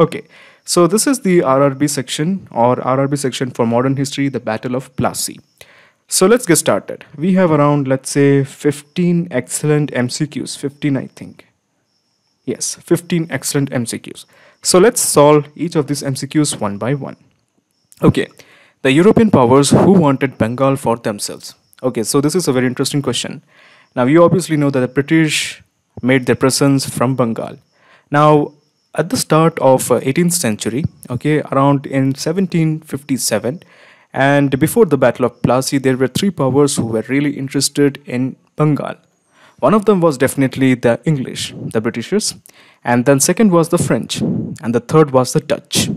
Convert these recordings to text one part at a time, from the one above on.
Okay, so this is the RRB section or RRB section for modern history, the Battle of Plassey. So let's get started. We have around, let's say, 15 excellent MCQs, 15 I think. Yes, 15 excellent MCQs. So let's solve each of these MCQs one by one. Okay, the European powers who wanted Bengal for themselves. Okay, so this is a very interesting question. Now, you obviously know that the British made their presence from Bengal. Now, at the start of 18th uh, century okay around in 1757 and before the battle of plassey there were three powers who were really interested in bengal one of them was definitely the english the britishers and then second was the french and the third was the dutch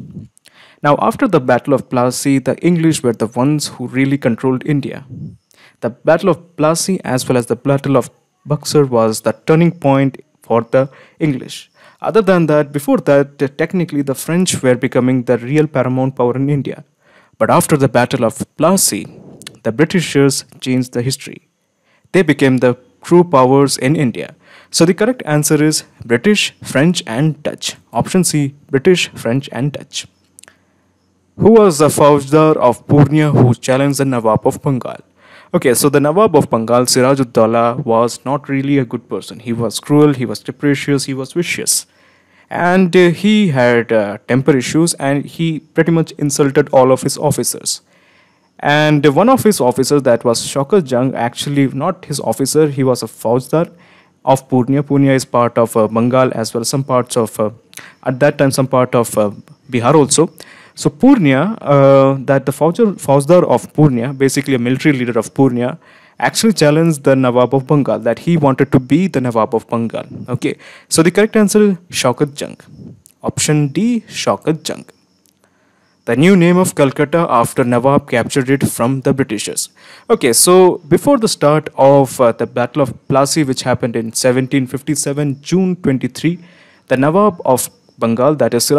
now after the battle of plassey the english were the ones who really controlled india the battle of plassey as well as the battle of buxar was the turning point for the english other than that, before that, uh, technically the French were becoming the real paramount power in India. But after the Battle of Plassey, the Britishers changed the history. They became the true powers in India. So the correct answer is British, French and Dutch. Option C, British, French and Dutch. Who was the Faujdar of Purnia who challenged the Nawab of Bengal? Okay, so the Nawab of Bengal, Siraj ud-Dawla, was not really a good person. He was cruel, he was capricious, he was vicious and uh, he had uh, temper issues and he pretty much insulted all of his officers and one of his officers that was Shaukat Jung actually not his officer he was a faujdar of Purnia Purnia is part of uh, Bengal as well as some parts of uh, at that time some part of uh, Bihar also so Purnia uh, that the faujdar, faujdar of Purnia basically a military leader of Purnia actually challenged the Nawab of Bengal that he wanted to be the Nawab of Bengal. Okay, so the correct answer is Shaukat Jung. Option D, Shaukat Jung. The new name of Calcutta after Nawab captured it from the Britishers. Okay, so before the start of uh, the Battle of Plassey, which happened in 1757, June 23, the Nawab of Bengal, that is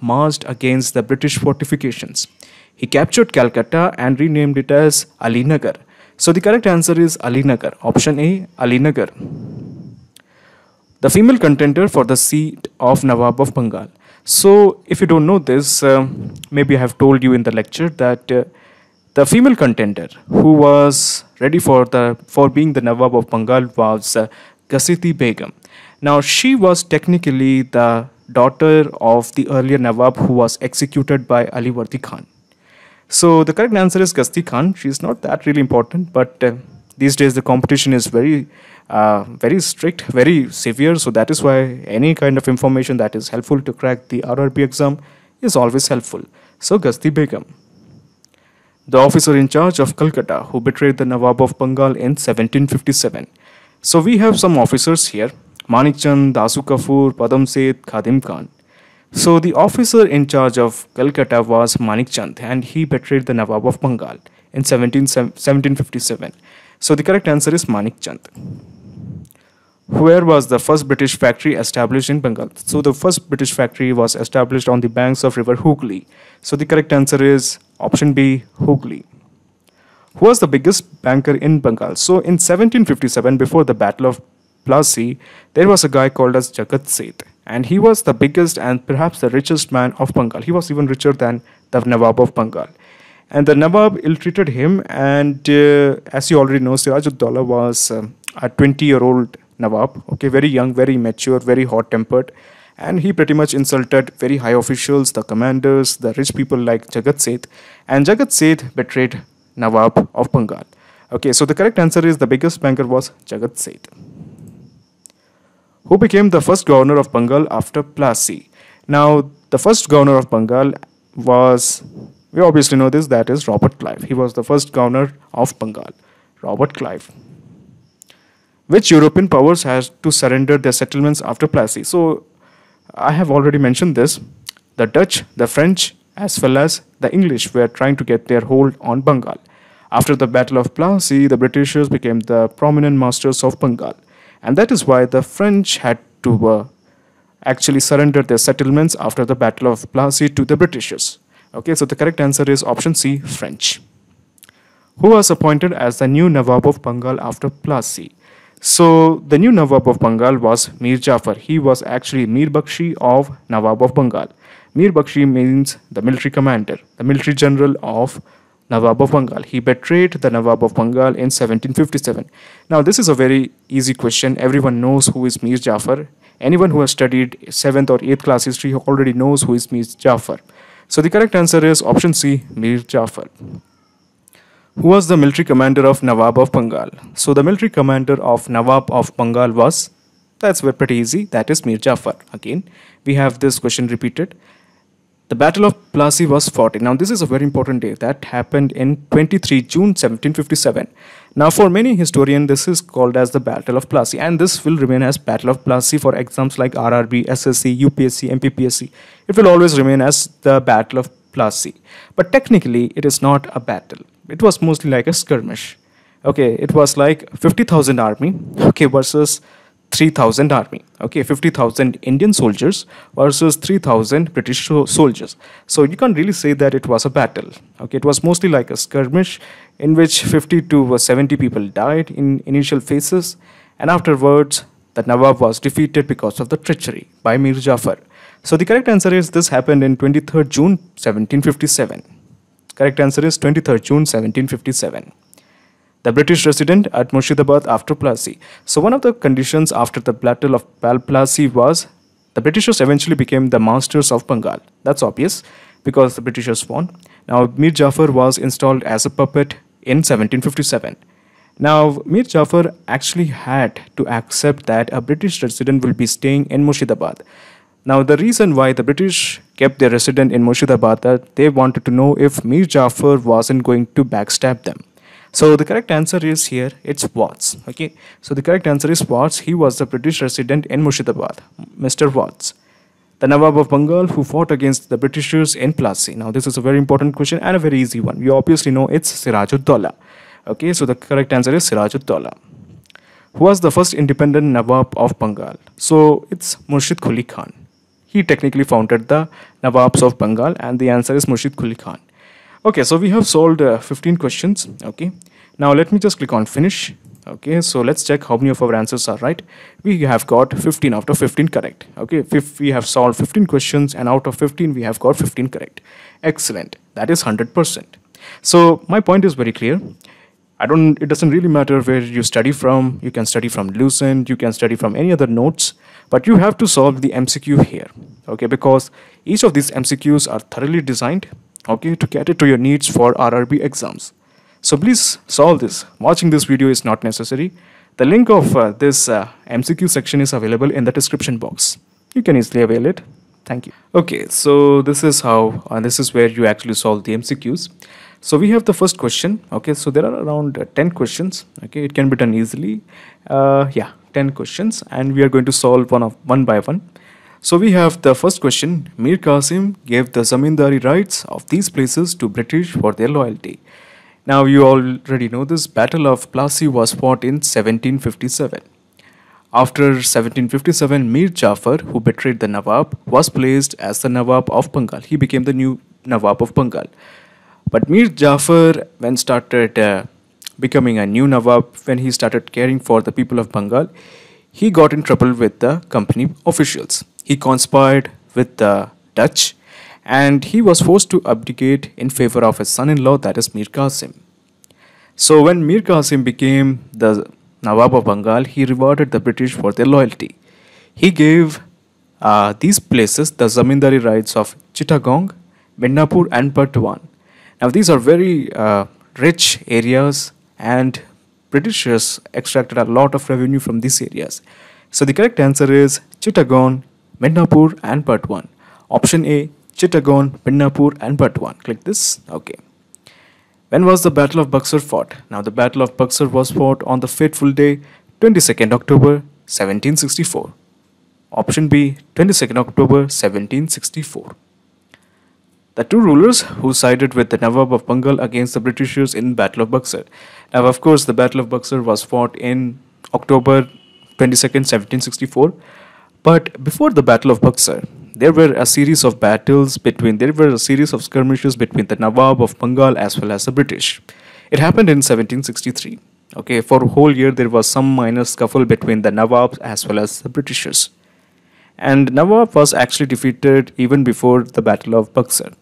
marched against the British fortifications. He captured Calcutta and renamed it as Alinagar. Nagar. So the correct answer is Alinagar. Option A, Alinagar. The female contender for the seat of Nawab of Bengal. So if you don't know this, uh, maybe I have told you in the lecture that uh, the female contender who was ready for the for being the Nawab of Bengal was uh, Begum. Now she was technically the daughter of the earlier Nawab who was executed by Ali Wardi Khan. So the correct answer is Gasti Khan. She's not that really important, but uh, these days the competition is very, uh, very strict, very severe. So that is why any kind of information that is helpful to crack the RRB exam is always helpful. So Gasti Begum. The officer in charge of Calcutta who betrayed the Nawab of Bengal in 1757. So we have some officers here. Manik Chand, Dasu Kafur, Padam Seth, Khadim Khan. So the officer in charge of Calcutta was Manik Chand and he betrayed the Nawab of Bengal in 17, 1757. So the correct answer is Manik Chand. Where was the first British factory established in Bengal? So the first British factory was established on the banks of river Hooghly. So the correct answer is option B, Hooghly. Who was the biggest banker in Bengal? So in 1757, before the Battle of Plassey, there was a guy called as Jagat Seth and he was the biggest and perhaps the richest man of Bengal. He was even richer than the Nawab of Bengal. And the Nawab ill-treated him and uh, as you already know, Sirajud-Dawla was um, a 20-year-old Nawab, okay, very young, very mature, very hot-tempered. And he pretty much insulted very high officials, the commanders, the rich people like Jagat Seth. And Jagat Seth betrayed Nawab of Bengal. Okay, so the correct answer is the biggest banker was Jagat Seth who became the first governor of Bengal after Plassey. Now, the first governor of Bengal was, we obviously know this, that is Robert Clive. He was the first governor of Bengal, Robert Clive. Which European powers had to surrender their settlements after Plassey? So, I have already mentioned this. The Dutch, the French, as well as the English were trying to get their hold on Bengal. After the Battle of Plassey, the Britishers became the prominent masters of Bengal and that is why the French had to uh, actually surrender their settlements after the Battle of Plassey to the Britishers. Okay, so the correct answer is option C, French. Who was appointed as the new Nawab of Bengal after Plassey? So the new Nawab of Bengal was Mir Jafar. He was actually Mir Bakshi of Nawab of Bengal. Mir Bakshi means the military commander, the military general of Nawab of Bengal. He betrayed the Nawab of Bengal in 1757. Now, this is a very easy question. Everyone knows who is Mir Jafar. Anyone who has studied 7th or 8th class history already knows who is Mir Jafar. So, the correct answer is option C, Mir Jafar. Who was the military commander of Nawab of Bengal? So, the military commander of Nawab of Bengal was that's pretty easy. That is Mir Jafar. Again, we have this question repeated. The Battle of Plassey was fought. Now, this is a very important day that happened in 23 June 1757. Now, for many historians, this is called as the Battle of Plassey, and this will remain as Battle of Plassey for exams like RRB, SSC, UPSC, MPPSC. It will always remain as the Battle of Plassey. But technically, it is not a battle. It was mostly like a skirmish. Okay, it was like 50,000 army, okay, versus 3000 army okay 50000 indian soldiers versus 3000 british soldiers so you can't really say that it was a battle okay it was mostly like a skirmish in which 50 to 70 people died in initial phases and afterwards the nawab was defeated because of the treachery by mir jafar so the correct answer is this happened in 23rd june 1757 correct answer is 23rd june 1757 the British resident at Murshidabad after Plassey. So one of the conditions after the Battle of Plassey was the Britishers eventually became the masters of Bengal. That's obvious because the Britishers won. Now Mir Jafar was installed as a puppet in 1757. Now Mir Jafar actually had to accept that a British resident will be staying in Murshidabad. Now the reason why the British kept their resident in Murshidabad that they wanted to know if Mir Jafar wasn't going to backstab them. So the correct answer is here, it's Watts. Okay, so the correct answer is Watts. He was the British resident in Murshidabad, Mr. Watts. The Nawab of Bengal who fought against the Britishers in Plassey. Now this is a very important question and a very easy one. We obviously know it's Sirajuddaulah. Okay, so the correct answer is Sirajuddaulah. Who was the first independent Nawab of Bengal? So it's Murshid Quli Khan. He technically founded the Nawabs of Bengal and the answer is Murshid Quli Khan okay so we have solved uh, 15 questions okay now let me just click on finish okay so let's check how many of our answers are right we have got 15 out of 15 correct okay if we have solved 15 questions and out of 15 we have got 15 correct excellent that is 100% so my point is very clear I don't it doesn't really matter where you study from you can study from Lucent you can study from any other notes but you have to solve the MCQ here okay because each of these MCQs are thoroughly designed okay to cater to your needs for RRB exams. So please solve this. Watching this video is not necessary. The link of uh, this uh, MCQ section is available in the description box. You can easily avail it. Thank you. Okay, so this is how, and uh, this is where you actually solve the MCQs. So we have the first question. Okay, so there are around uh, 10 questions. Okay, it can be done easily. Uh, yeah, 10 questions and we are going to solve one of one by one. So we have the first question. Mir Qasim gave the zamindari rights of these places to British for their loyalty. Now you already know this Battle of Plassey was fought in 1757. After 1757, Mir Jafar, who betrayed the Nawab, was placed as the Nawab of Bengal. He became the new Nawab of Bengal. But Mir Jafar, when started uh, becoming a new Nawab, when he started caring for the people of Bengal, he got in trouble with the company officials. He conspired with the Dutch and he was forced to abdicate in favor of his son-in-law that is Mir Qasim. So when Mir Qasim became the Nawab of Bengal, he rewarded the British for their loyalty. He gave uh, these places the zamindari rights of Chittagong, Midnapur, and Batuan. Now these are very uh, rich areas and Britishers extracted a lot of revenue from these areas. So the correct answer is Chittagong, Midnapur and part 1. Option A Chittagong, Midnapur and part 1. Click this. Okay. When was the Battle of Buxar fought? Now the Battle of Buxar was fought on the fateful day 22nd October 1764. Option B 22nd October 1764. The two rulers who sided with the Nawab of Bengal against the Britishers in Battle of Buxar. Now of course the Battle of Buxar was fought in October 22nd 1764 but before the Battle of Buxar, there were a series of battles between, there were a series of skirmishes between the Nawab of Bengal as well as the British. It happened in 1763. Okay, for a whole year there was some minor scuffle between the Nawabs as well as the Britishers. And Nawab was actually defeated even before the Battle of Buxar.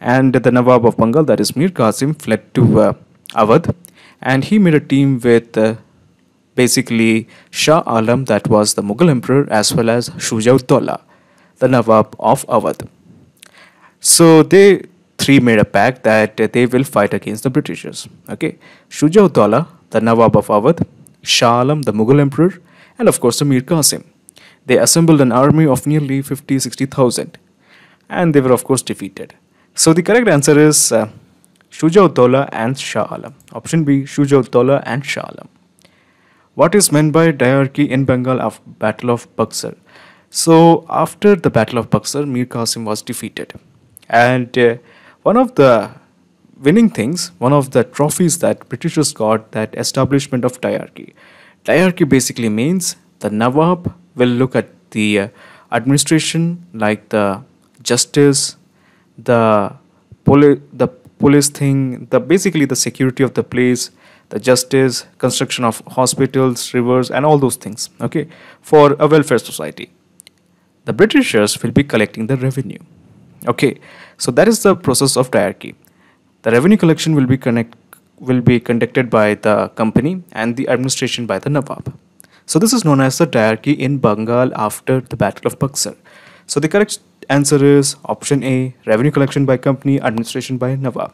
And the Nawab of Bengal, that is Mir Qasim, fled to uh, Awadh and he made a team with uh, basically Shah Alam, that was the Mughal emperor, as well as Shuja Uddaula, the Nawab of Awadh. So they three made a pact that they will fight against the Britishers. Okay, Shuja Uddaula, the Nawab of Awadh, Shah Alam, the Mughal emperor, and of course the Mir Qasim. They assembled an army of nearly 50 60,000 and they were of course defeated. So the correct answer is uh, Shuja Uddaula and Shah Alam. Option B Shuja Uddaula and Shah Alam. What is meant by diarchy in Bengal after Battle of Buxar? So after the Battle of Buxar, Mir Qasim was defeated, and uh, one of the winning things, one of the trophies that Britishers got, that establishment of diarchy. Diarchy basically means the Nawab will look at the uh, administration, like the justice, the poli- the police thing, the basically the security of the place, the justice construction of hospitals rivers and all those things okay for a welfare society the britishers will be collecting the revenue okay so that is the process of diarchy the revenue collection will be connect will be conducted by the company and the administration by the nawab so this is known as the diarchy in bengal after the battle of buxar so the correct answer is option a revenue collection by company administration by nawab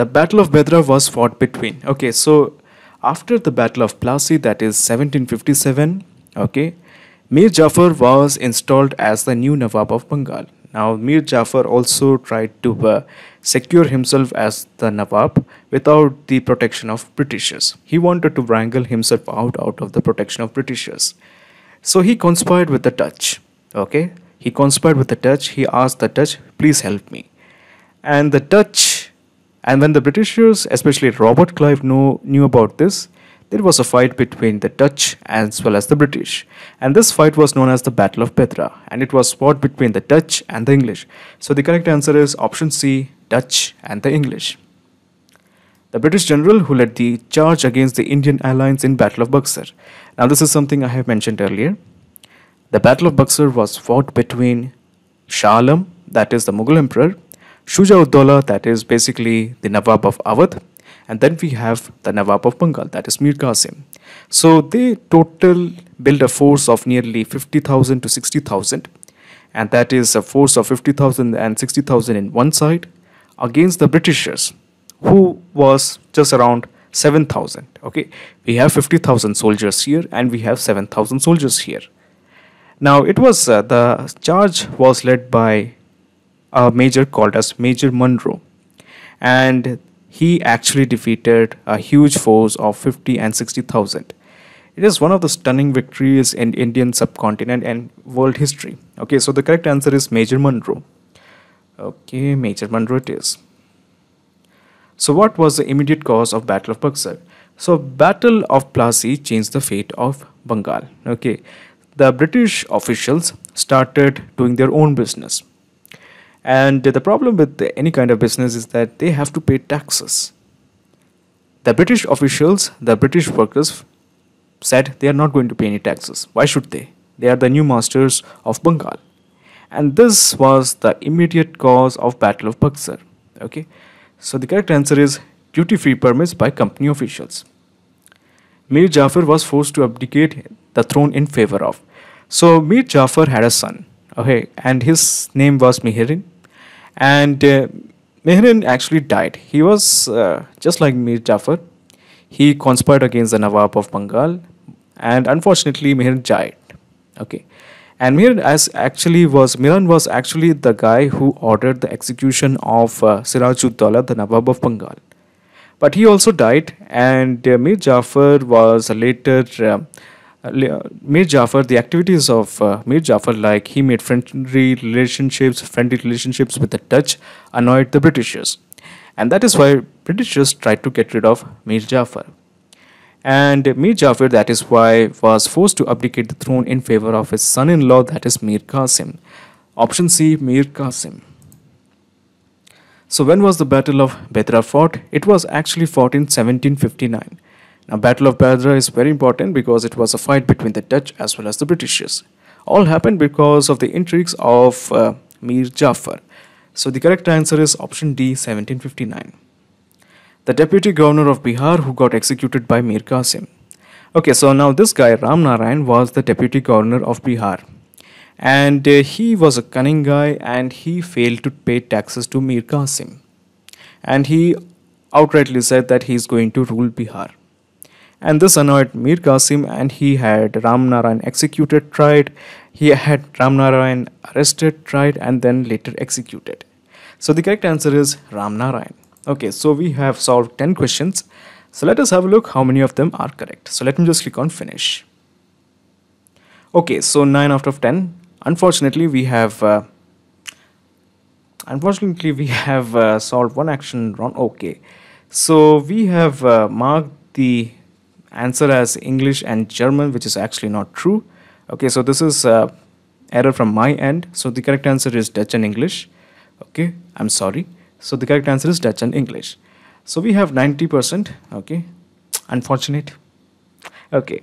the Battle of Bedra was fought between. Okay, so after the Battle of Plassey, that is 1757, okay, Mir Jafar was installed as the new Nawab of Bengal. Now, Mir Jafar also tried to uh, secure himself as the Nawab without the protection of Britishers. He wanted to wrangle himself out, out of the protection of Britishers. So he conspired with the Dutch. Okay, he conspired with the Dutch. He asked the Dutch, please help me. And the Dutch and when the Britishers, especially Robert Clive, know, knew about this, there was a fight between the Dutch as well as the British. And this fight was known as the Battle of Petra, and it was fought between the Dutch and the English. So the correct answer is option C Dutch and the English. The British general who led the charge against the Indian allies in Battle of Buxar. Now this is something I have mentioned earlier. The Battle of Buxar was fought between Shah Alam, that is the Mughal emperor, Shuja Ud Uddaula, that is basically the Nawab of Awadh, and then we have the Nawab of Bengal, that is Mir Qasim. So they total build a force of nearly 50,000 to 60,000, and that is a force of 50,000 and 60,000 in one side against the Britishers, who was just around 7,000. Okay, we have 50,000 soldiers here, and we have 7,000 soldiers here. Now it was uh, the charge was led by a major called as Major Monroe. And he actually defeated a huge force of 50 and 60,000. It is one of the stunning victories in Indian subcontinent and world history. Okay, so the correct answer is Major Monroe. Okay, Major Monroe it is. So what was the immediate cause of Battle of Buxar? So Battle of Plassey changed the fate of Bengal. Okay, the British officials started doing their own business. And the problem with any kind of business is that they have to pay taxes. The British officials, the British workers said they are not going to pay any taxes. Why should they? They are the new masters of Bengal. And this was the immediate cause of Battle of Buxar. Okay, so the correct answer is duty-free permits by company officials. Mir Jafar was forced to abdicate the throne in favor of. So Mir Jafar had a son okay and his name was Mihirin and uh, actually died he was uh, just like Mir Jafar he conspired against the Nawab of Bengal and unfortunately Mihirin died okay and Miran as actually was Miran was actually the guy who ordered the execution of uh, Sirajud-Daula, the Nawab of Bengal. But he also died, and uh, Mir Jafar was later uh, uh, Mir Jafar, the activities of uh, Mir Jafar, like he made friendly relationships, friendly relationships with the Dutch, annoyed the Britishers, and that is why Britishers tried to get rid of Mir Jafar. And Mir Jafar, that is why, was forced to abdicate the throne in favor of his son-in-law, that is Mir Qasim. Option C, Mir Qasim. So when was the Battle of Bedra fought? It was actually fought in 1759 now Battle of Badra is very important because it was a fight between the Dutch as well as the Britishers. All happened because of the intrigues of uh, Mir Jafar. So the correct answer is option D 1759. The deputy governor of Bihar who got executed by Mir Qasim. Okay, so now this guy Ram Narayan was the deputy governor of Bihar. And uh, he was a cunning guy and he failed to pay taxes to Mir Qasim. And he outrightly said that he is going to rule Bihar and this annoyed Mir Qasim and he had Ram Narayan executed, tried, he had Ram Narayan arrested, tried and then later executed. So the correct answer is Ram Narayan. Okay, so we have solved 10 questions. So let us have a look how many of them are correct. So let me just click on finish. Okay, so 9 out of 10. Unfortunately, we have uh, unfortunately we have uh, solved one action wrong. Okay, so we have uh, marked the answer as English and German, which is actually not true. Okay, so this is uh, error from my end. So the correct answer is Dutch and English. Okay, I'm sorry. So the correct answer is Dutch and English. So we have 90%. Okay, unfortunate. Okay.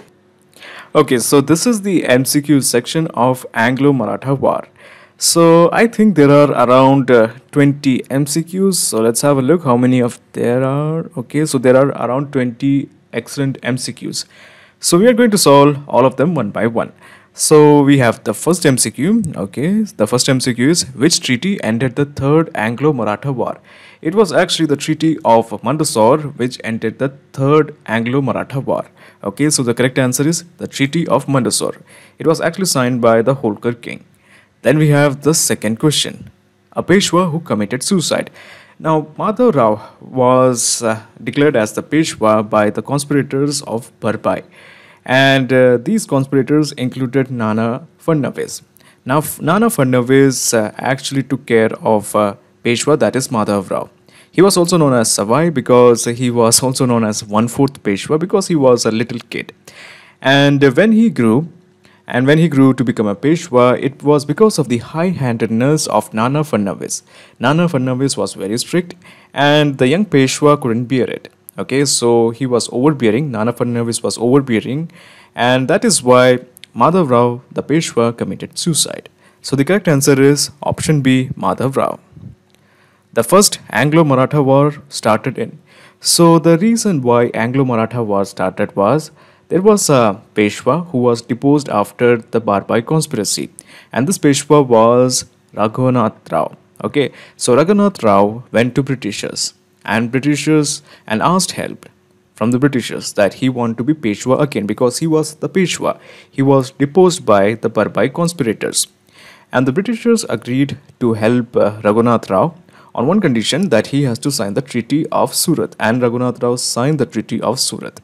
Okay, so this is the MCQ section of Anglo-Maratha War. So I think there are around uh, 20 MCQs. So let's have a look how many of there are. Okay, so there are around 20 excellent MCQs. So we are going to solve all of them one by one. So we have the first MCQ. Okay, the first MCQ is which treaty ended the third Anglo-Maratha war? It was actually the treaty of Mandasore which ended the third Anglo-Maratha war. Okay, so the correct answer is the treaty of Mandasore. It was actually signed by the Holkar king. Then we have the second question. A Peshwa who committed suicide. Now, Madhav Rao was uh, declared as the Peshwa by the conspirators of Barbai, and uh, these conspirators included Nana Fadnavis. Now, Nana Fadnavis uh, actually took care of uh, Peshwa, that is Madhav Rao. He was also known as Savai because he was also known as one fourth Peshwa because he was a little kid. And uh, when he grew, and when he grew to become a Peshwa, it was because of the high-handedness of Nana Fadnavis. Nana Fadnavis was very strict and the young Peshwa couldn't bear it. Okay, so he was overbearing, Nana Fadnavis was overbearing and that is why Madhav Rao, the Peshwa, committed suicide. So the correct answer is option B, Madhav Rao. The first Anglo-Maratha war started in. So the reason why Anglo-Maratha war started was there was a Peshwa who was deposed after the Barbai conspiracy, and this Peshwa was Raghunath Rao. Okay, so Raghunath Rao went to Britishers and Britishers and asked help from the Britishers that he want to be Peshwa again because he was the Peshwa. He was deposed by the Barbai conspirators. And the Britishers agreed to help uh, Raghunath Rao on one condition that he has to sign the Treaty of Surat and Raghunath Rao signed the Treaty of Surat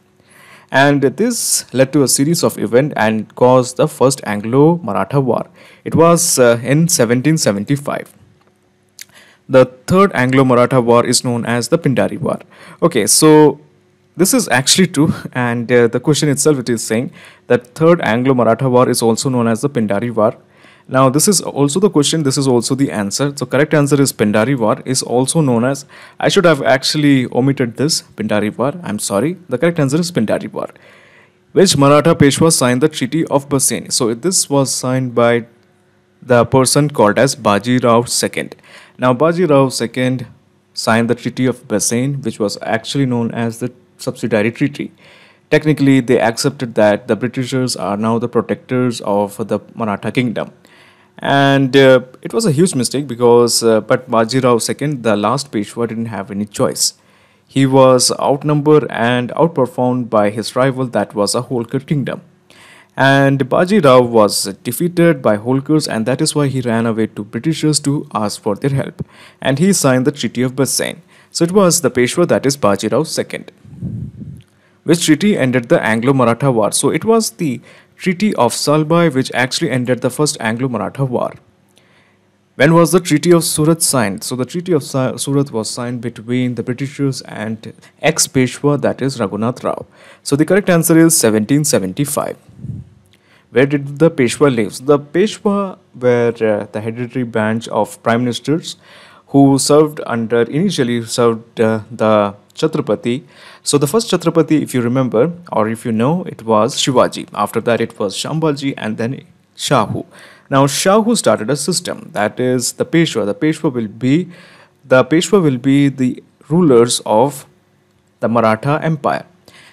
and this led to a series of events and caused the first Anglo-Maratha War. It was uh, in 1775. The third Anglo-Maratha War is known as the Pindari War. Okay, so this is actually true and uh, the question itself it is saying that third Anglo-Maratha War is also known as the Pindari War now this is also the question, this is also the answer. So correct answer is War is also known as, I should have actually omitted this, War, I'm sorry. The correct answer is War, Which Maratha Peshwa signed the Treaty of Bassani. So this was signed by the person called as Baji Rao II. Now Baji Rao II signed the Treaty of Bassani which was actually known as the Subsidiary Treaty technically they accepted that the britishers are now the protectors of the maratha kingdom and uh, it was a huge mistake because uh, but Bajirao second the last Peshwa didn't have any choice he was outnumbered and outperformed by his rival that was a Holkar kingdom and Bajirao was defeated by Holkars and that is why he ran away to Britishers to ask for their help and he signed the treaty of Bassein so it was the Peshwa that is Bajirao second which treaty ended the Anglo-Maratha war so it was the Treaty of Salbai which actually ended the first Anglo-Maratha war. When was the Treaty of Surat signed? So the Treaty of Surat was signed between the Britishers and ex-Peshwa that is Raghunath Rao. So the correct answer is 1775. Where did the Peshwa live? So the Peshwa were uh, the hereditary branch of prime ministers who served under initially served uh, the Chhatrapati. So the first Chhatrapati, if you remember or if you know, it was Shivaji. After that, it was Shambhaji, and then Shahu. Now Shahu started a system that is the Peshwa. The Peshwa will be the Peshwa will be the rulers of the Maratha Empire.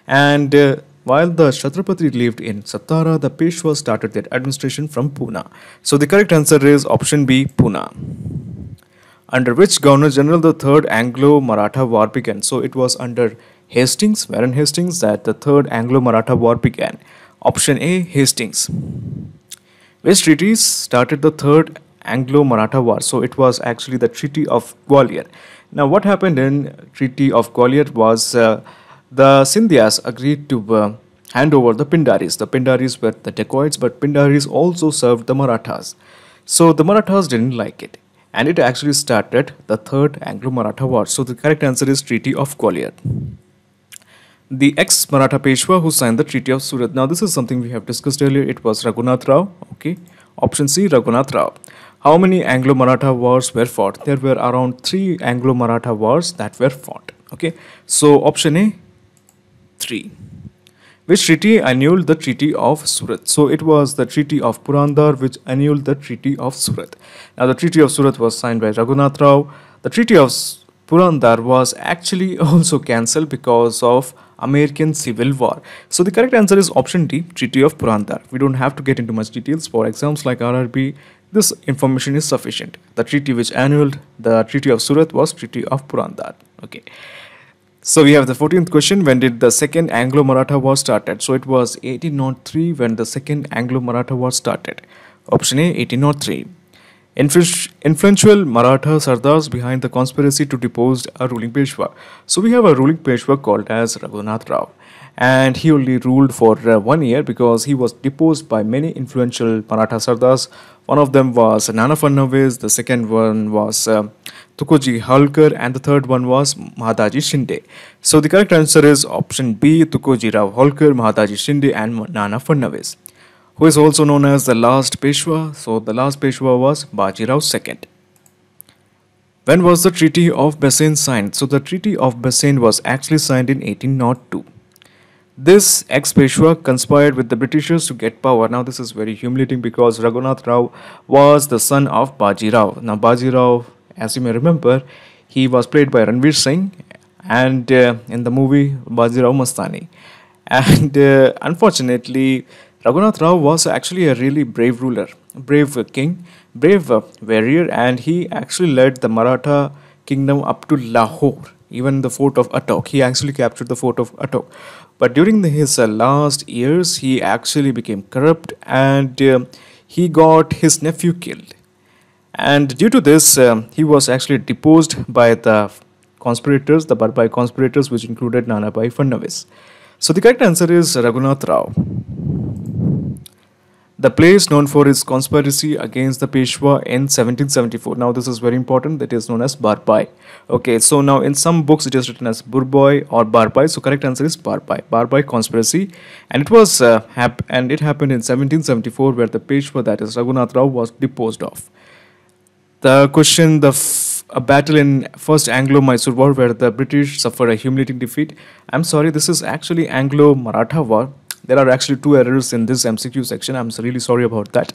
And uh, while the Chhatrapati lived in Satara, the Peshwa started their administration from Pune. So the correct answer is option B, Pune under which Governor General the Third Anglo-Maratha War began. So it was under Hastings, Warren Hastings, that the Third Anglo-Maratha War began. Option A, Hastings. Which treaties started the Third Anglo-Maratha War? So it was actually the Treaty of Gwalior. Now what happened in Treaty of Gwalior was uh, the Sindhyas agreed to uh, hand over the Pindaris. The Pindaris were the dacoits, but Pindaris also served the Marathas. So the Marathas didn't like it and it actually started the Third Anglo-Maratha War. So the correct answer is Treaty of Gwalior. The ex-Maratha Peshwa who signed the Treaty of Surat. Now this is something we have discussed earlier. It was Raghunath Rao. Okay. Option C, Raghunath Rao. How many Anglo-Maratha wars were fought? There were around three Anglo-Maratha wars that were fought. Okay. So option A, three. Which treaty annulled the Treaty of Surat? So it was the Treaty of Purandar which annulled the Treaty of Surat. Now the Treaty of Surat was signed by Raghunath Rao. The Treaty of Purandar was actually also cancelled because of American Civil War. So the correct answer is option D, Treaty of Purandar. We don't have to get into much details for exams like RRB. This information is sufficient. The treaty which annulled the Treaty of Surat was Treaty of Purandar. Okay. So we have the 14th question, when did the second Anglo-Maratha war started? So it was 1803 when the second Anglo-Maratha war started. Option A, 1803. Influential Maratha Sardars behind the conspiracy to depose a ruling Peshwa. So we have a ruling Peshwa called as Raghunath Rao and he only ruled for uh, one year because he was deposed by many influential Maratha Sardars. One of them was Nana Fadnavis, the second one was uh, Tukoji Holkar and the third one was Mahataji Shinde. So the correct answer is option B Tukoji Rao Holkar, Mahataji Shinde and Nana Fadnavis who is also known as the last Peshwa. So the last Peshwa was Bajirao II. When was the Treaty of Bassane signed? So the Treaty of Bassane was actually signed in 1802. This ex-Peshwa conspired with the Britishers to get power. Now this is very humiliating because Raghunath Rao was the son of Bajirao. Now Bajirao as you may remember, he was played by Ranveer Singh and uh, in the movie Bajirao Mastani. And uh, unfortunately, Raghunath Rao was actually a really brave ruler, brave king, brave uh, warrior, and he actually led the Maratha kingdom up to Lahore, even the fort of Atok. He actually captured the fort of Atok. But during the, his uh, last years, he actually became corrupt and uh, he got his nephew killed. And due to this, um, he was actually deposed by the conspirators, the Barbai conspirators, which included Nana Bhai So the correct answer is Raghunath Rao. The place known for its conspiracy against the Peshwa in 1774. Now this is very important. That is known as Barbai. Okay, so now in some books it is written as Burboy or Barbai. So correct answer is Barbai. Barbai conspiracy, and it was uh, hap- and it happened in 1774 where the Peshwa that is Raghunath Rao was deposed off. The question, the f- a battle in First Anglo-Mysore War where the British suffered a humiliating defeat. I'm sorry, this is actually Anglo-Maratha War. There are actually two errors in this MCQ section. I'm really sorry about that.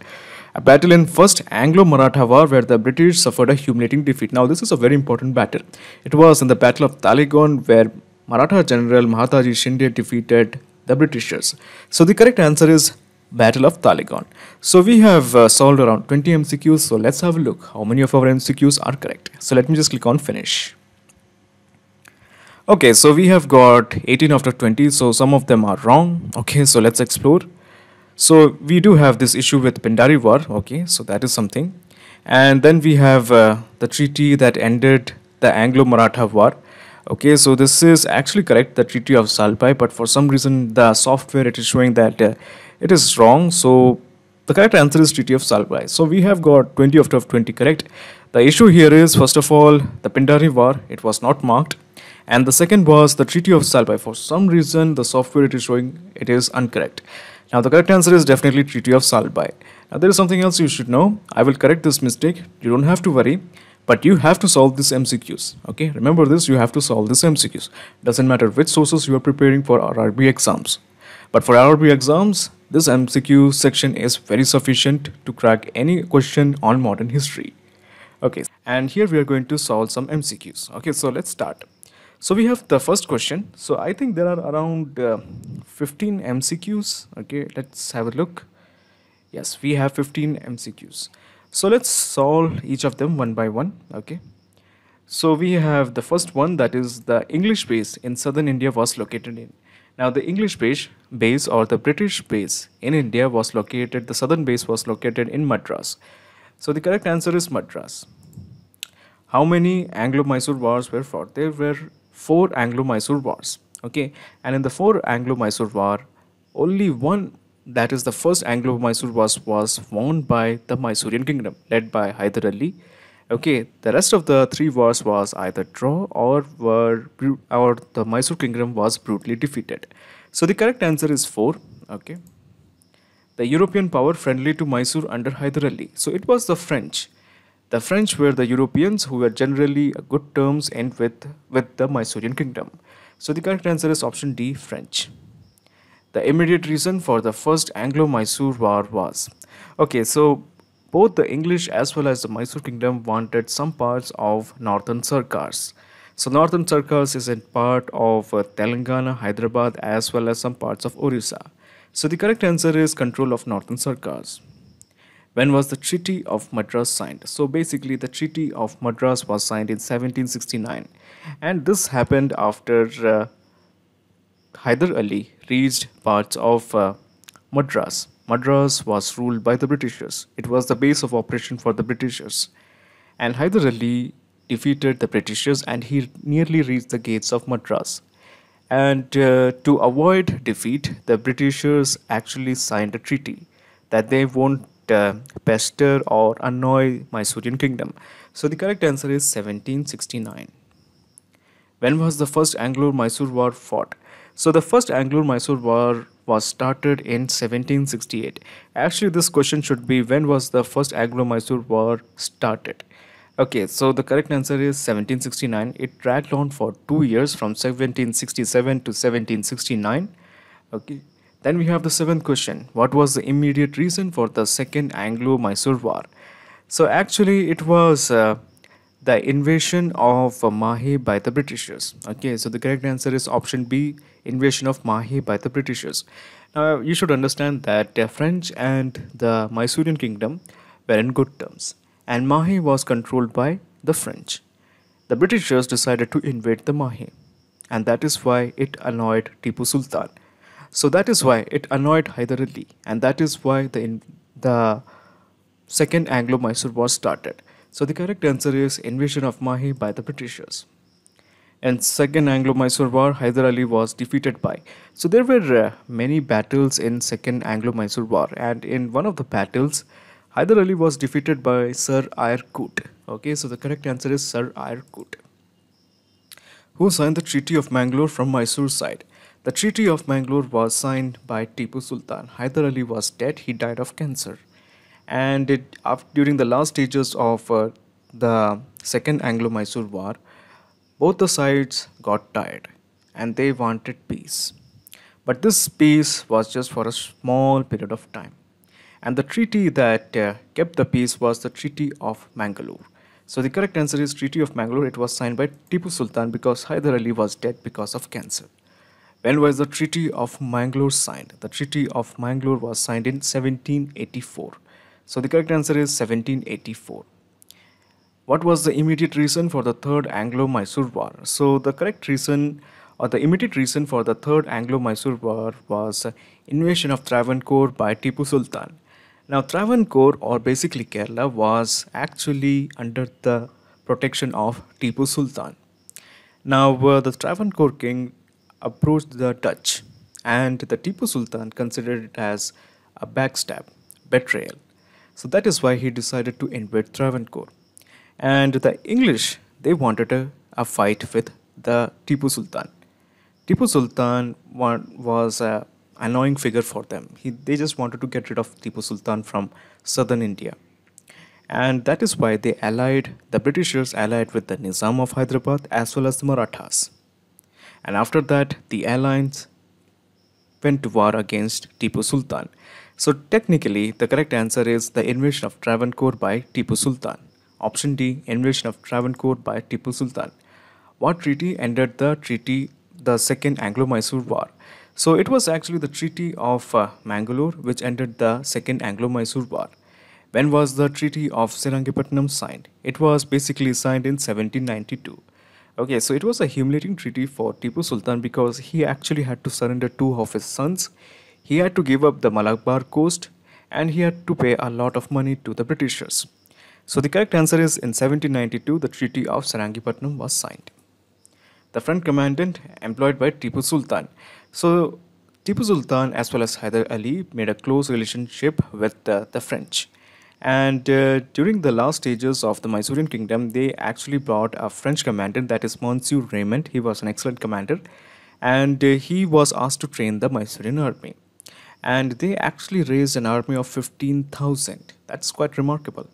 A battle in First Anglo-Maratha War where the British suffered a humiliating defeat. Now, this is a very important battle. It was in the Battle of Taligon where Maratha General Mahataji Shinde defeated the Britishers. So the correct answer is Battle of Taligon. So we have uh, solved around 20 MCQs. So let's have a look how many of our MCQs are correct. So let me just click on finish. Okay, so we have got 18 out of 20. So some of them are wrong. Okay, so let's explore. So we do have this issue with Pindari War. Okay, so that is something. And then we have uh, the treaty that ended the Anglo-Maratha War. Okay, so this is actually correct, the Treaty of Salpai, but for some reason the software it is showing that uh, it is wrong. So the correct answer is Treaty of Salbris. So we have got 20 out of 20 correct. The issue here is, first of all, the Pindari War, it was not marked. And the second was the Treaty of Salbai. For some reason, the software it is showing, it is incorrect. Now the correct answer is definitely Treaty of Salbai. Now there is something else you should know. I will correct this mistake. You don't have to worry. But you have to solve these MCQs. Okay, remember this, you have to solve these MCQs. Doesn't matter which sources you are preparing for RRB exams. But for RRB exams, this MCQ section is very sufficient to crack any question on modern history. Okay, and here we are going to solve some MCQs. Okay, so let's start. So we have the first question. So I think there are around uh, 15 MCQs. Okay, let's have a look. Yes, we have 15 MCQs. So let's solve each of them one by one. Okay. So we have the first one that is the English base in southern India was located in now the English base, base or the British base in India was located, the southern base was located in Madras. So the correct answer is Madras. How many Anglo-Mysore wars were fought? There were four Anglo-Mysore wars. Okay, and in the four Anglo-Mysore war, only one, that is the first Anglo-Mysore was was won by the Mysorean kingdom, led by Hyder Ali. Okay, the rest of the three wars was either draw or were or the Mysore kingdom was brutally defeated. So the correct answer is 4. Okay. The European power friendly to Mysore under Hyder Ali. So it was the French. The French were the Europeans who were generally good terms and with with the Mysorean kingdom. So the correct answer is option D, French. The immediate reason for the first Anglo-Mysore war was. Okay, so both the English as well as the Mysore kingdom wanted some parts of northern Sarkars. So northern Sarkars is in part of uh, Telangana, Hyderabad as well as some parts of Orissa. So the correct answer is control of northern Sarkars. When was the Treaty of Madras signed? So basically the Treaty of Madras was signed in 1769 and this happened after uh, Hyder Ali reached parts of uh, Madras. Madras was ruled by the Britishers. It was the base of operation for the Britishers. And Hyder Ali defeated the Britishers and he nearly reached the gates of Madras. And uh, to avoid defeat, the Britishers actually signed a treaty that they won't uh, pester or annoy Mysorean kingdom. So the correct answer is 1769. When was the first Anglo-Mysore War fought? So the first Anglo-Mysore War was started in 1768. Actually, this question should be when was the first Anglo-Mysore War started? Okay, so the correct answer is 1769. It dragged on for two years from 1767 to 1769. Okay, then we have the seventh question. What was the immediate reason for the second Anglo-Mysore War? So actually, it was uh, the invasion of Mahi by the Britishers. Okay, so the correct answer is option B, invasion of Mahi by the Britishers. Now, you should understand that the French and the Mysorean kingdom were in good terms, and Mahi was controlled by the French. The Britishers decided to invade the Mahi, and that is why it annoyed Tipu Sultan. So that is why it annoyed Hyder Ali, and that is why the the second Anglo-Mysore war started. So the correct answer is invasion of Mahi by the Britishers and second Anglo-Mysore war Hyder Ali was defeated by. So there were uh, many battles in second Anglo-Mysore war and in one of the battles Hyder Ali was defeated by Sir Coote. Okay, so the correct answer is Sir Coote. Who signed the Treaty of Mangalore from Mysore side? The Treaty of Mangalore was signed by Tipu Sultan. Hyder Ali was dead, he died of cancer. And it, after, during the last stages of uh, the Second Anglo-Mysore War, both the sides got tired and they wanted peace. But this peace was just for a small period of time. And the treaty that uh, kept the peace was the Treaty of Mangalore. So the correct answer is Treaty of Mangalore. It was signed by Tipu Sultan because Hyder Ali was dead because of cancer. When was the Treaty of Mangalore signed? The Treaty of Mangalore was signed in 1784. So the correct answer is 1784. What was the immediate reason for the Third Anglo-Mysore War? So the correct reason or the immediate reason for the Third Anglo-Mysore War was invasion of Travancore by Tipu Sultan. Now Travancore or basically Kerala was actually under the protection of Tipu Sultan. Now uh, the Travancore king approached the Dutch and the Tipu Sultan considered it as a backstab, betrayal. So that is why he decided to invade Travancore. And the English, they wanted a, a fight with the Tipu Sultan. Tipu Sultan was a annoying figure for them. He, they just wanted to get rid of Tipu Sultan from southern India. And that is why they allied, the Britishers allied with the Nizam of Hyderabad as well as the Marathas. And after that, the alliance went to war against Tipu Sultan. So technically, the correct answer is the invasion of Travancore by Tipu Sultan. Option D. Invasion of Travancore by Tipu Sultan. What treaty ended the treaty the Second Anglo-Mysore War? So it was actually the Treaty of uh, Mangalore which ended the Second Anglo-Mysore War. When was the Treaty of Serangipatnam signed? It was basically signed in 1792. Okay, so it was a humiliating treaty for Tipu Sultan because he actually had to surrender two of his sons. He had to give up the Malabar coast and he had to pay a lot of money to the Britishers. So the correct answer is in 1792 the Treaty of Sarangipatnam was signed. The French commandant employed by Tipu Sultan. So Tipu Sultan as well as Hyder Ali made a close relationship with the, uh, the French. And uh, during the last stages of the Mysorean kingdom, they actually brought a French commandant that is Monsieur Raymond. He was an excellent commander and uh, he was asked to train the Mysorean army. And they actually raised an army of 15,000. That's quite remarkable.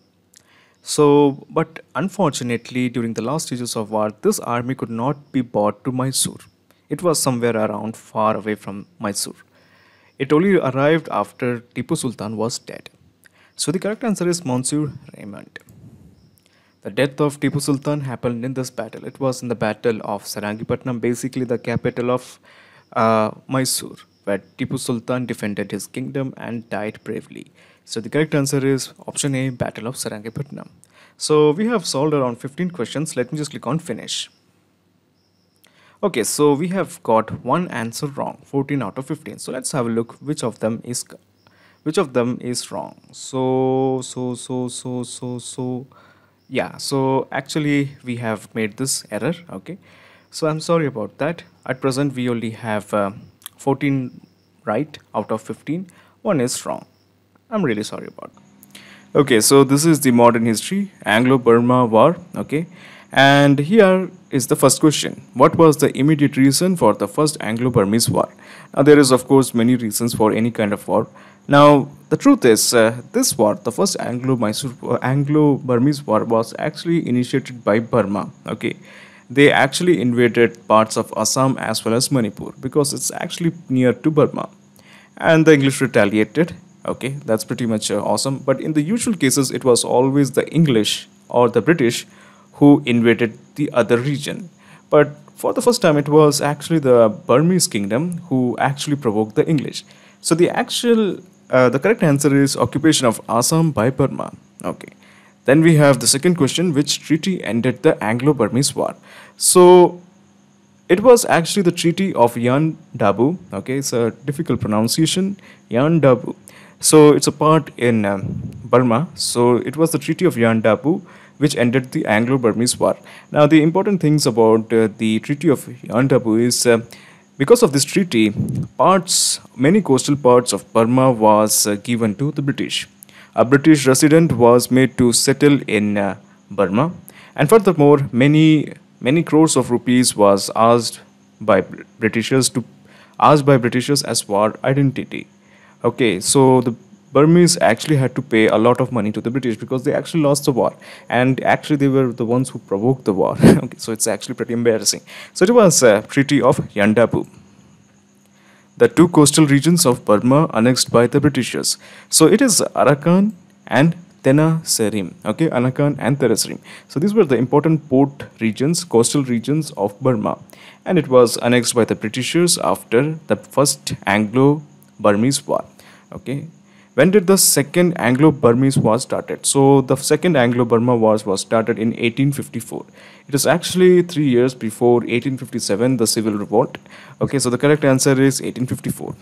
So, but unfortunately, during the last stages of war, this army could not be brought to Mysore. It was somewhere around far away from Mysore. It only arrived after Tipu Sultan was dead. So the correct answer is Monsieur Raymond. The death of Tipu Sultan happened in this battle. It was in the battle of Sarangipatnam, basically the capital of uh, Mysore, where Tipu Sultan defended his kingdom and died bravely. So the correct answer is option A, Battle of Serangipatnam. So we have solved around 15 questions. Let me just click on finish. Okay, so we have got one answer wrong, 14 out of 15. So let's have a look which of them is which of them is wrong. So so so so so so yeah, so actually we have made this error, okay? So I'm sorry about that. At present we only have uh, 14 right out of 15, one is wrong. I'm really sorry about. Okay, so this is the modern history, Anglo-Burma War, okay. And here is the first question. What was the immediate reason for the first Anglo-Burmese war? Now, there is of course many reasons for any kind of war. Now, the truth is, uh, this war, the first uh, Anglo-Burmese war was actually initiated by Burma, okay. They actually invaded parts of Assam as well as Manipur because it's actually near to Burma. And the English retaliated okay that's pretty much uh, awesome but in the usual cases it was always the english or the british who invaded the other region but for the first time it was actually the burmese kingdom who actually provoked the english so the actual uh, the correct answer is occupation of assam by burma okay then we have the second question which treaty ended the anglo-burmese war so it was actually the treaty of yan dabu okay it's a difficult pronunciation yan dabu so it's a part in um, Burma. So it was the Treaty of Yuan which ended the Anglo-Burmese War. Now the important things about uh, the Treaty of Yuan is uh, because of this treaty, parts, many coastal parts of Burma was uh, given to the British. A British resident was made to settle in uh, Burma and furthermore many many crores of rupees was asked by Britishers to asked by Britishers as war identity. Okay, so the Burmese actually had to pay a lot of money to the British because they actually lost the war and actually they were the ones who provoked the war. okay, so it's actually pretty embarrassing. So it was a uh, Treaty of Yandabu. The two coastal regions of Burma annexed by the Britishers. So it is Arakan and Tenasserim. okay, Arakan and Tenasserim. So these were the important port regions, coastal regions of Burma. And it was annexed by the Britishers after the first Anglo-Burmese war okay when did the second anglo-burmese war started so the second anglo-burma war was started in 1854 it is actually three years before 1857 the civil revolt okay so the correct answer is 1854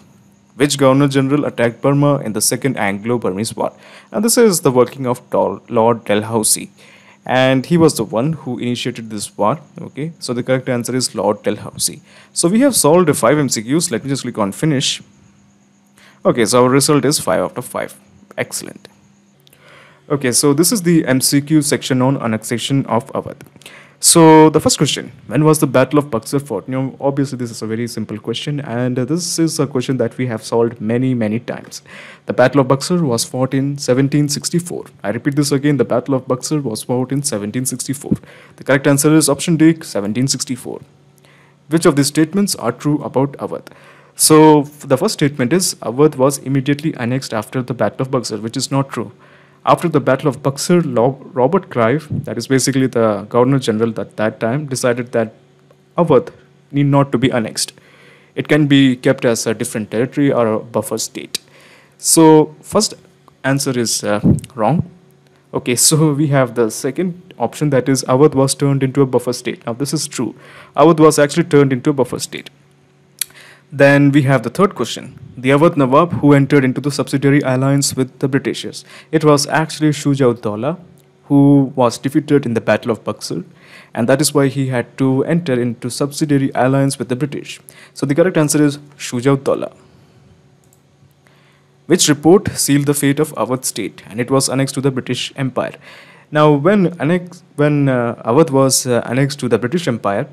which governor general attacked burma in the second anglo-burmese war now this is the working of lord dalhousie and he was the one who initiated this war okay so the correct answer is lord dalhousie so we have solved five mcqs let me just click on finish okay so our result is 5 out of 5 excellent okay so this is the mcq section on annexation of awadh so the first question, when was the Battle of Buxar fought? You know, obviously this is a very simple question and this is a question that we have solved many, many times. The Battle of Buxar was fought in 1764. I repeat this again, the Battle of Buxar was fought in 1764. The correct answer is option D, 1764. Which of these statements are true about Awadh? So the first statement is Awadh was immediately annexed after the Battle of Buxar, which is not true. After the Battle of Buxar, Robert Clive, that is basically the Governor General at that time, decided that Awadh need not to be annexed. It can be kept as a different territory or a buffer state. So first answer is uh, wrong. Okay, so we have the second option that is Awadh was turned into a buffer state. Now this is true. Awadh was actually turned into a buffer state. Then we have the third question. The Awadh Nawab, who entered into the subsidiary alliance with the Britishers. It was actually Shuja Uddaula, who was defeated in the Battle of Buxar, and that is why he had to enter into subsidiary alliance with the British. So the correct answer is Shuja Uddaula. Which report sealed the fate of Awadh state, and it was annexed to the British Empire. Now, when annex when uh, Awadh was uh, annexed to the British Empire,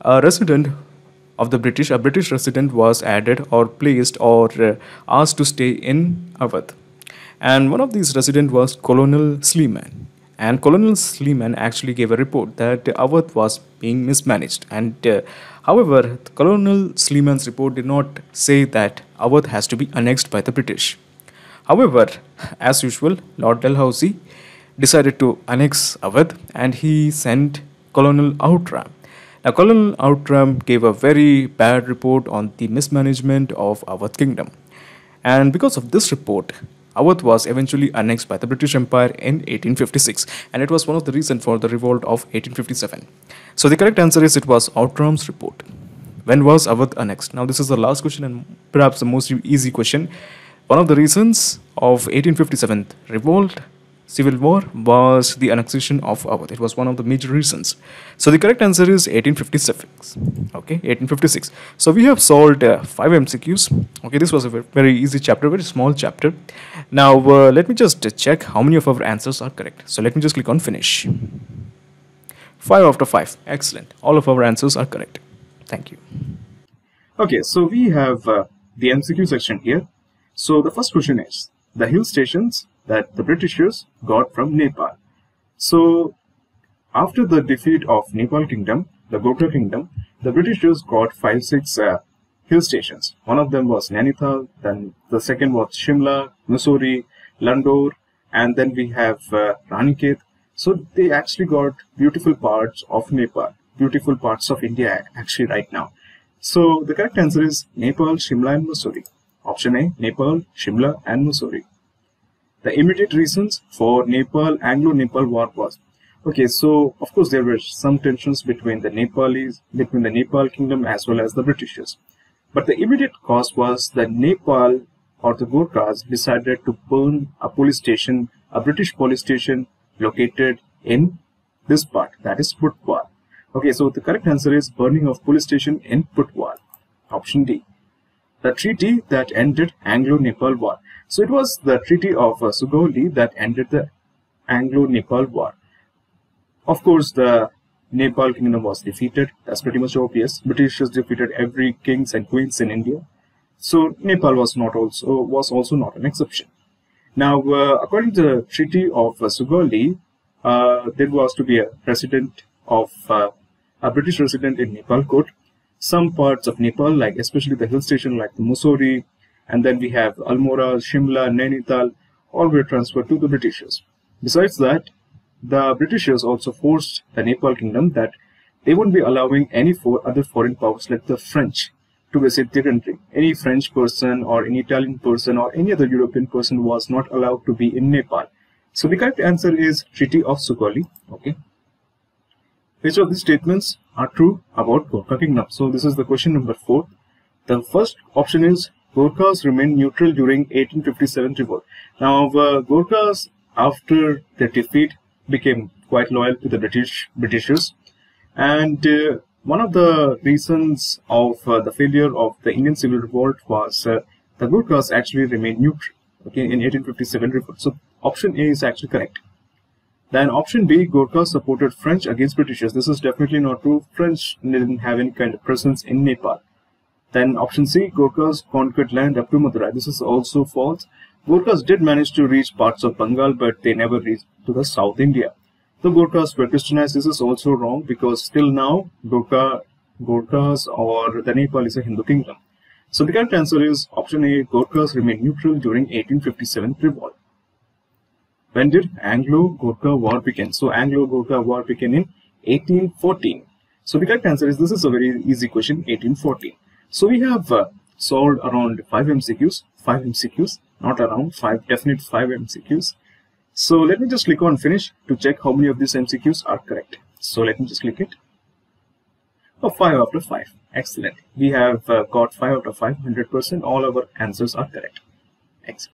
a resident of the British, a British resident was added or placed or uh, asked to stay in Awadh. And one of these residents was Colonel Sleeman. And Colonel Sleeman actually gave a report that Awadh was being mismanaged. And uh, however, Colonel Sleeman's report did not say that Awadh has to be annexed by the British. However, as usual, Lord Dalhousie decided to annex Awadh and he sent Colonel Outram now, Colonel Outram gave a very bad report on the mismanagement of Awadh kingdom. And because of this report, Awadh was eventually annexed by the British Empire in 1856, and it was one of the reasons for the revolt of 1857. So the correct answer is it was Outram's report. When was Awadh annexed? Now this is the last question and perhaps the most easy question. One of the reasons of 1857 revolt Civil War was the annexation of Awadh. It was one of the major reasons. So the correct answer is 1856. Okay, 1856. So we have solved uh, five MCQs. Okay, this was a very easy chapter, very small chapter. Now uh, let me just check how many of our answers are correct. So let me just click on finish. Five after five. Excellent. All of our answers are correct. Thank you. Okay, so we have uh, the MCQ section here. So the first question is the hill stations that the Britishers got from Nepal. So, after the defeat of Nepal kingdom, the Gorkha kingdom, the Britishers got five, six uh, hill stations. One of them was Nainital, then the second was Shimla, Mussoorie, Landour, and then we have uh, Raniket. So they actually got beautiful parts of Nepal, beautiful parts of India actually right now. So the correct answer is Nepal, Shimla, and Mussoorie. Option A, Nepal, Shimla, and Mussoorie the immediate reasons for Nepal Anglo-Nepal war was okay so of course there were some tensions between the Nepalese between the Nepal kingdom as well as the Britishers but the immediate cause was that Nepal or the Gurkhas decided to burn a police station a British police station located in this part that is Putwal okay so the correct answer is burning of police station in Putwal option D the treaty that ended Anglo-Nepal War. So it was the Treaty of uh, Sugauli that ended the Anglo-Nepal War. Of course, the Nepal kingdom was defeated. That's pretty much obvious. British has defeated every kings and queens in India. So Nepal was not also was also not an exception. Now, uh, according to the Treaty of uh, Sugauli, uh, there was to be a resident of uh, a British resident in Nepal court some parts of Nepal, like especially the hill station like the Mussoorie, and then we have Almora, Shimla, Nainital, all were transferred to the Britishers. Besides that, the Britishers also forced the Nepal kingdom that they wouldn't be allowing any four other foreign powers like the French to visit the country. Any French person or any Italian person or any other European person was not allowed to be in Nepal. So the correct answer is Treaty of Sukhali. Okay. Which of these statements are true about Gorkha kingdom? So this is the question number 4. The first option is Gorkhas remained neutral during 1857 revolt. Now uh, Gorkhas after their defeat became quite loyal to the British Britishers and uh, one of the reasons of uh, the failure of the Indian Civil Revolt was uh, the Gurkhas actually remained neutral okay, in 1857 revolt. So option A is actually correct. Then option B, Gorkhas supported French against Britishers. This is definitely not true. French didn't have any kind of presence in Nepal. Then option C, Gorkhas conquered land up to Madurai. This is also false. Gorkhas did manage to reach parts of Bengal, but they never reached to the South India. The Gorkhas were Christianized. This is also wrong because still now Gorkha, Gorkhas or the Nepal is a Hindu kingdom. So the correct answer is option A. Gorkhas remained neutral during 1857 revolt. When did Anglo-Gorkha War begin? So Anglo-Gorkha War began in 1814. So the correct answer is this is a very easy question, 1814. So we have uh, solved around 5 MCQs, 5 MCQs, not around 5, definite 5 MCQs. So let me just click on finish to check how many of these MCQs are correct. So let me just click it. Oh, 5 out of 5. Excellent. We have uh, got 5 out of 5, 100%. All our answers are correct. Excellent.